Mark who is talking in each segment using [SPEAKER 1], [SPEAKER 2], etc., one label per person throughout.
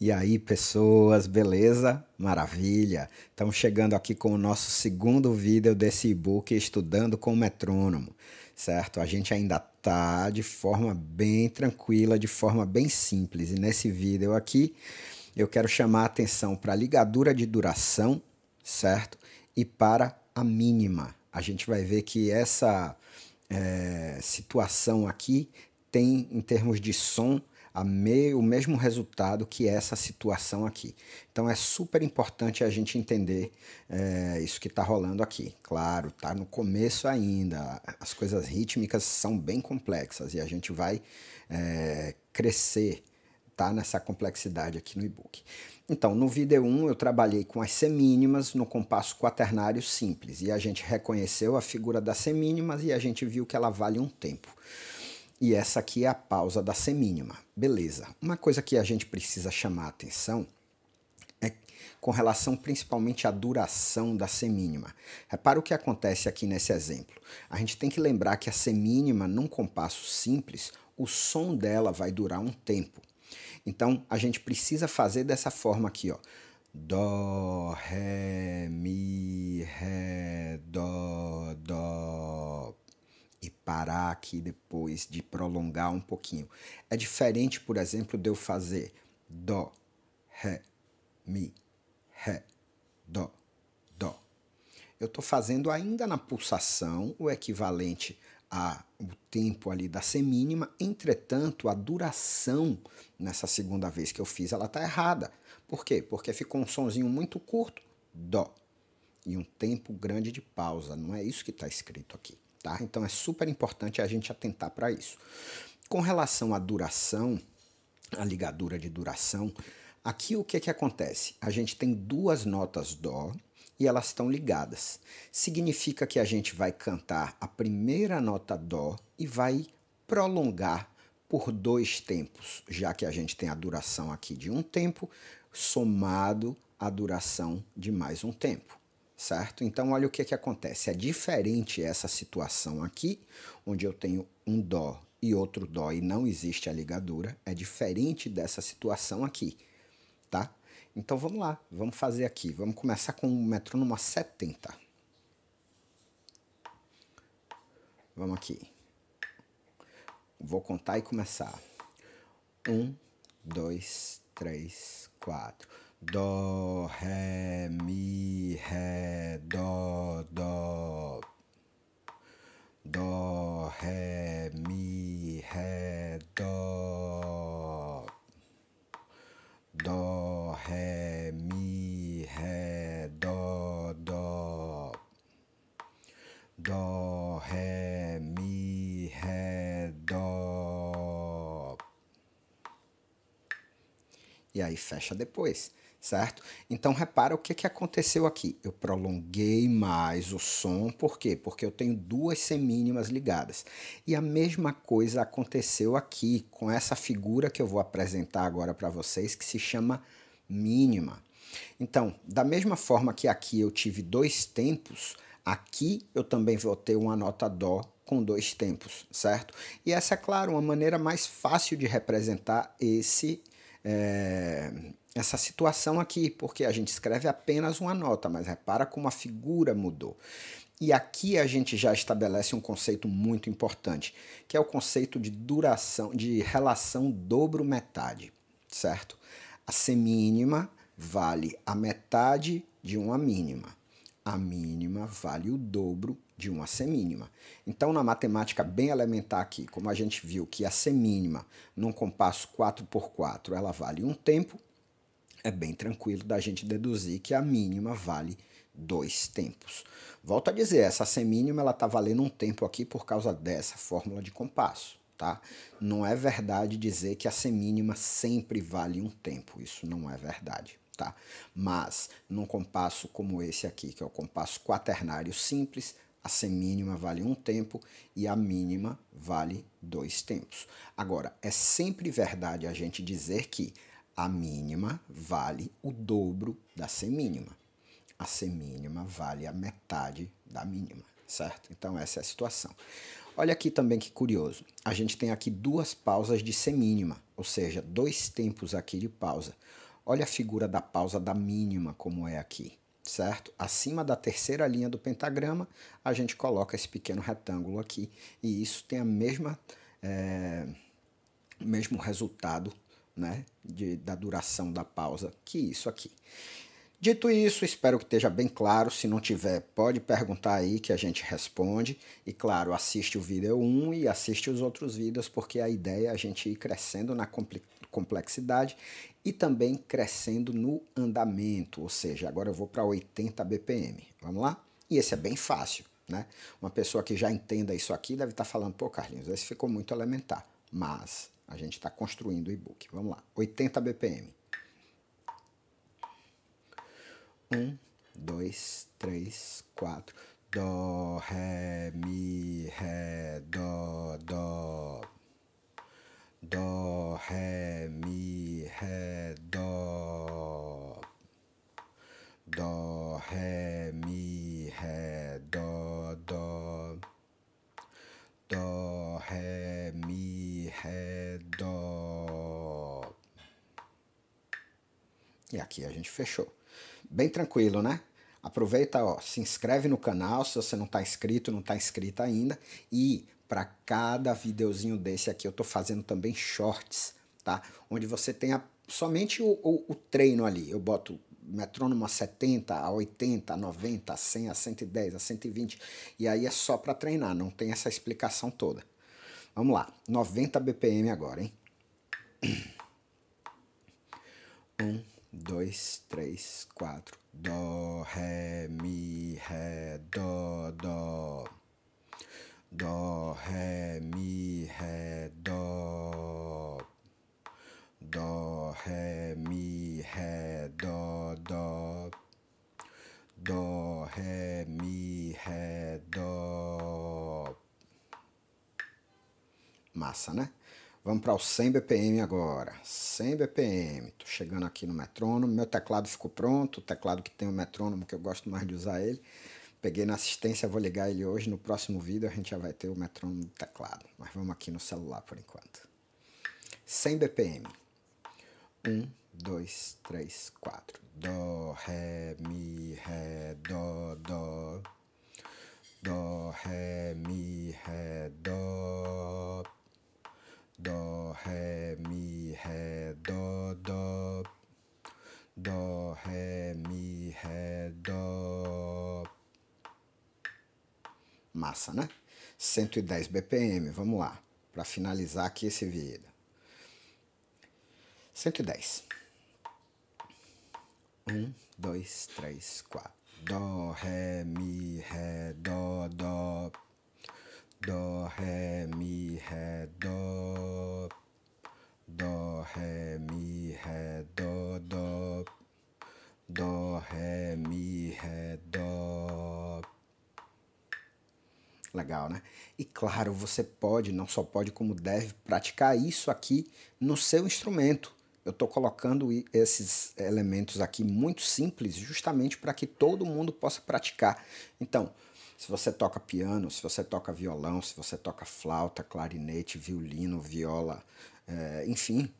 [SPEAKER 1] E aí, pessoas, beleza? Maravilha! Estamos chegando aqui com o nosso segundo vídeo desse e-book Estudando com o Metrônomo, certo? A gente ainda tá de forma bem tranquila, de forma bem simples. E nesse vídeo aqui, eu quero chamar a atenção para a ligadura de duração, certo? E para a mínima. A gente vai ver que essa é, situação aqui tem, em termos de som, me, o mesmo resultado que essa situação aqui. Então é super importante a gente entender é, isso que está rolando aqui. Claro, está no começo ainda, as coisas rítmicas são bem complexas e a gente vai é, crescer tá nessa complexidade aqui no e-book. Então, no vídeo 1 eu trabalhei com as semínimas no compasso quaternário simples e a gente reconheceu a figura das semínimas e a gente viu que ela vale um tempo. E essa aqui é a pausa da semínima. Beleza. Uma coisa que a gente precisa chamar a atenção é com relação principalmente à duração da semínima. Repara o que acontece aqui nesse exemplo. A gente tem que lembrar que a semínima num compasso simples, o som dela vai durar um tempo. Então, a gente precisa fazer dessa forma aqui, ó. Dó, ré, mi, ré, dó, dó, parar aqui depois, de prolongar um pouquinho. É diferente, por exemplo, de eu fazer Dó, Ré, Mi, Ré, Dó, Dó. Eu estou fazendo ainda na pulsação o equivalente a o tempo ali da semínima, entretanto, a duração nessa segunda vez que eu fiz, ela está errada. Por quê? Porque ficou um sonzinho muito curto, dó, e um tempo grande de pausa. Não é isso que está escrito aqui tá? Então é super importante a gente atentar para isso. Com relação à duração, a ligadura de duração, aqui o que, que acontece? A gente tem duas notas dó e elas estão ligadas. Significa que a gente vai cantar a primeira nota dó e vai prolongar por dois tempos, já que a gente tem a duração aqui de um tempo somado à duração de mais um tempo certo? Então, olha o que, é que acontece. É diferente essa situação aqui, onde eu tenho um dó e outro dó e não existe a ligadura, é diferente dessa situação aqui, tá? Então, vamos lá, vamos fazer aqui. Vamos começar com o metrônomo a 70. Vamos aqui. Vou contar e começar. Um, dois, três, quatro. Dó, Ré, Mi, Ré, Dó, Dó. Dó, Ré, Mi, Ré, Dó. Dó, Ré, Mi, Ré, Dó, Dó. Dó, Ré, Mi, Ré, Dó. E aí fecha depois certo? Então repara o que, que aconteceu aqui. Eu prolonguei mais o som, por quê? Porque eu tenho duas semínimas ligadas. E a mesma coisa aconteceu aqui com essa figura que eu vou apresentar agora para vocês, que se chama mínima. Então, da mesma forma que aqui eu tive dois tempos, aqui eu também vou ter uma nota dó com dois tempos, certo? E essa é, claro, uma maneira mais fácil de representar esse é, essa situação aqui, porque a gente escreve apenas uma nota, mas repara como a figura mudou. E aqui a gente já estabelece um conceito muito importante, que é o conceito de duração, de relação dobro-metade, certo? A semínima vale a metade de uma mínima. A mínima vale o dobro de uma semínima. Então, na matemática bem elementar aqui, como a gente viu que a semínima num compasso 4x4 ela vale um tempo, é bem tranquilo da gente deduzir que a mínima vale dois tempos. Volto a dizer, essa semínima ela está valendo um tempo aqui por causa dessa fórmula de compasso. Tá? Não é verdade dizer que a semínima sempre vale um tempo, isso não é verdade. Tá? Mas num compasso como esse aqui, que é o compasso quaternário simples, a semínima vale um tempo e a mínima vale dois tempos. Agora, é sempre verdade a gente dizer que a mínima vale o dobro da semínima. A semínima vale a metade da mínima, certo? Então essa é a situação. Olha aqui também que curioso. A gente tem aqui duas pausas de semínima, ou seja, dois tempos aqui de pausa. Olha a figura da pausa da mínima como é aqui, certo? Acima da terceira linha do pentagrama, a gente coloca esse pequeno retângulo aqui e isso tem a mesma é, mesmo resultado né, de, da duração da pausa que isso aqui. Dito isso, espero que esteja bem claro. Se não tiver, pode perguntar aí que a gente responde. E claro, assiste o vídeo 1 e assiste os outros vídeos, porque a ideia é a gente ir crescendo na complexidade e também crescendo no andamento. Ou seja, agora eu vou para 80 BPM. Vamos lá? E esse é bem fácil, né? Uma pessoa que já entenda isso aqui deve estar tá falando, pô, Carlinhos, esse ficou muito elementar. Mas a gente está construindo o e-book. Vamos lá, 80 BPM. 1, 2, 3, 4. Dó, Ré, Mi, Ré, Dó, Dó. Dó, Ré, Mi, Ré, Dó. Dó, Ré, Mi, Ré, E aqui a gente fechou. Bem tranquilo, né? Aproveita, ó, se inscreve no canal se você não está inscrito, não está inscrita ainda. E para cada videozinho desse aqui eu estou fazendo também shorts, tá? Onde você tem a, somente o, o, o treino ali. Eu boto metrônomo a 70, a 80, a 90, a 100, a 110, a 120. E aí é só para treinar, não tem essa explicação toda. Vamos lá, 90 BPM agora, hein? Um dois, três, quatro. Dó, Ré, Mi, Ré, Dó, Dó. Dó, Ré, Mi, Ré, Dó. Dó, Ré, Mi, Ré, Dó, Dó. Dó, Ré, Mi, Ré, Dó. Massa, né? Vamos para o 100 BPM agora. 100 BPM. Estou chegando aqui no metrônomo. Meu teclado ficou pronto. O teclado que tem o metrônomo, que eu gosto mais de usar ele. Peguei na assistência, vou ligar ele hoje. No próximo vídeo a gente já vai ter o metrônomo do teclado. Mas vamos aqui no celular por enquanto. 100 BPM. 1, 2, 3, 4. Dó, Ré, Mi, Ré, Dó, Dó. Dó, Ré, Mi, massa, né? 110 BPM, vamos lá, para finalizar aqui esse vídeo. 110. 1, 2, 3, 4. Dó, Ré, Mi, Ré, Dó, Dó. Dó, Ré, Mi, Ré, Dó. Dó, Ré, Mi, Ré, Dó, Dó. Dó, Ré, Mi, Ré, Dó. Legal, né? E claro, você pode, não só pode, como deve praticar isso aqui no seu instrumento. Eu estou colocando esses elementos aqui muito simples, justamente para que todo mundo possa praticar. Então, se você toca piano, se você toca violão, se você toca flauta, clarinete, violino, viola, é, enfim,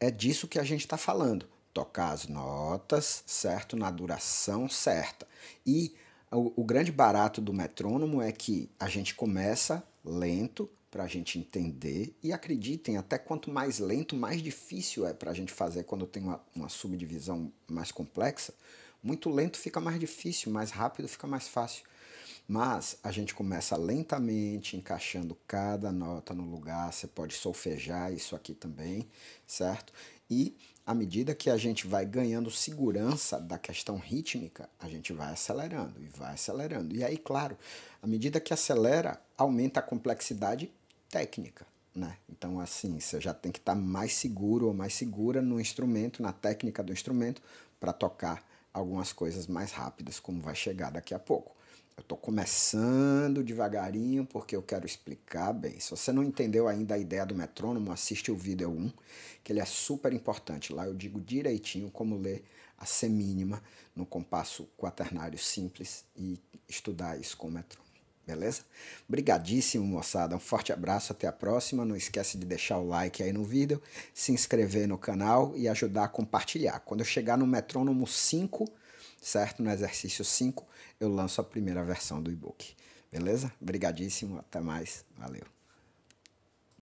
[SPEAKER 1] é disso que a gente está falando. Tocar as notas, certo? Na duração certa. E o, grande barato do metrônomo é que a gente começa lento para a gente entender e acreditem, até quanto mais lento, mais difícil é para a gente fazer quando tem uma, uma subdivisão mais complexa. Muito lento fica mais difícil, mais rápido fica mais fácil. Mas a gente começa lentamente encaixando cada nota no lugar, você pode solfejar isso aqui também, certo? E à medida que a gente vai ganhando segurança da questão rítmica, a gente vai acelerando e vai acelerando. E aí, claro, à medida que acelera, aumenta a complexidade técnica. Né? Então, assim, você já tem que estar tá mais seguro ou mais segura no instrumento, na técnica do instrumento, para tocar algumas coisas mais rápidas, como vai chegar daqui a pouco. Eu estou começando devagarinho porque eu quero explicar bem. Se você não entendeu ainda a ideia do metrônomo, assiste o vídeo 1, que ele é super importante. Lá eu digo direitinho como ler a semínima no compasso quaternário simples e estudar isso com o metrônomo beleza? Obrigadíssimo moçada. Um forte abraço, até a próxima. Não esquece de deixar o like aí no vídeo, se inscrever no canal e ajudar a compartilhar. Quando eu chegar no metrônomo 5, certo? No exercício 5, eu lanço a primeira versão do e-book. Beleza? Obrigadíssimo, até mais. Valeu.